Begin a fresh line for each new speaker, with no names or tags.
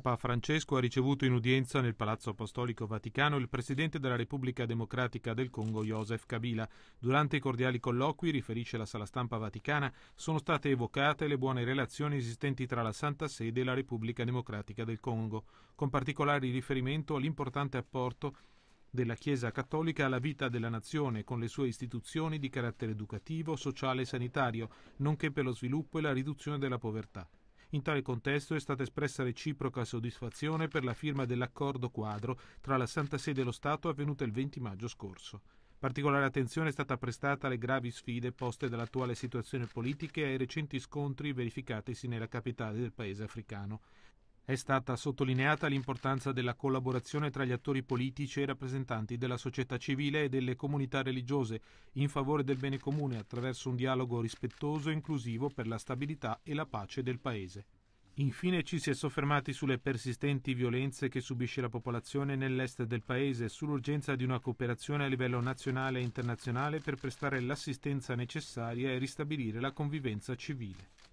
Papa Francesco ha ricevuto in udienza nel Palazzo Apostolico Vaticano il Presidente della Repubblica Democratica del Congo Joseph Kabila. Durante i cordiali colloqui, riferisce la sala stampa vaticana, sono state evocate le buone relazioni esistenti tra la Santa Sede e la Repubblica Democratica del Congo, con particolare riferimento all'importante apporto della Chiesa Cattolica alla vita della nazione con le sue istituzioni di carattere educativo, sociale e sanitario, nonché per lo sviluppo e la riduzione della povertà. In tale contesto è stata espressa reciproca soddisfazione per la firma dell'accordo quadro tra la Santa Sede e lo Stato avvenuta il 20 maggio scorso. Particolare attenzione è stata prestata alle gravi sfide poste dall'attuale situazione politica e ai recenti scontri verificatisi nella capitale del paese africano. È stata sottolineata l'importanza della collaborazione tra gli attori politici e i rappresentanti della società civile e delle comunità religiose in favore del bene comune attraverso un dialogo rispettoso e inclusivo per la stabilità e la pace del Paese. Infine ci si è soffermati sulle persistenti violenze che subisce la popolazione nell'est del paese e sull'urgenza di una cooperazione a livello nazionale e internazionale per prestare l'assistenza necessaria e ristabilire la convivenza civile.